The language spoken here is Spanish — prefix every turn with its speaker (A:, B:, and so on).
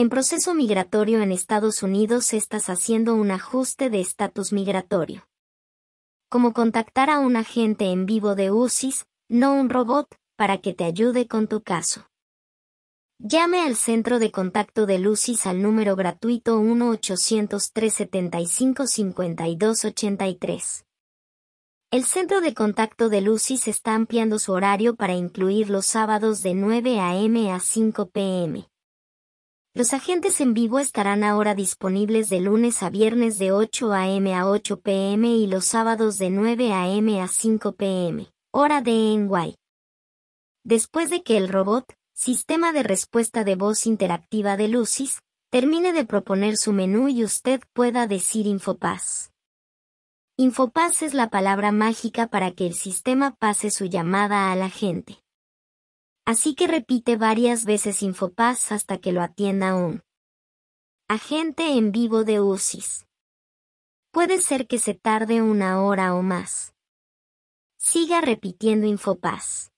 A: En proceso migratorio en Estados Unidos estás haciendo un ajuste de estatus migratorio. Como contactar a un agente en vivo de UCIS, no un robot, para que te ayude con tu caso. Llame al centro de contacto de UCIS al número gratuito 1-800-375-5283. El centro de contacto de UCIS está ampliando su horario para incluir los sábados de 9 a.m. a 5 p.m. Los agentes en vivo estarán ahora disponibles de lunes a viernes de 8 a.m. a 8 p.m. y los sábados de 9 a.m. a 5 p.m., hora de NY. Después de que el robot, sistema de respuesta de voz interactiva de Lucis, termine de proponer su menú y usted pueda decir Infopaz. Infopaz es la palabra mágica para que el sistema pase su llamada a la gente. Así que repite varias veces Infopass hasta que lo atienda un agente en vivo de UCIS. Puede ser que se tarde una hora o más. Siga repitiendo Infopass.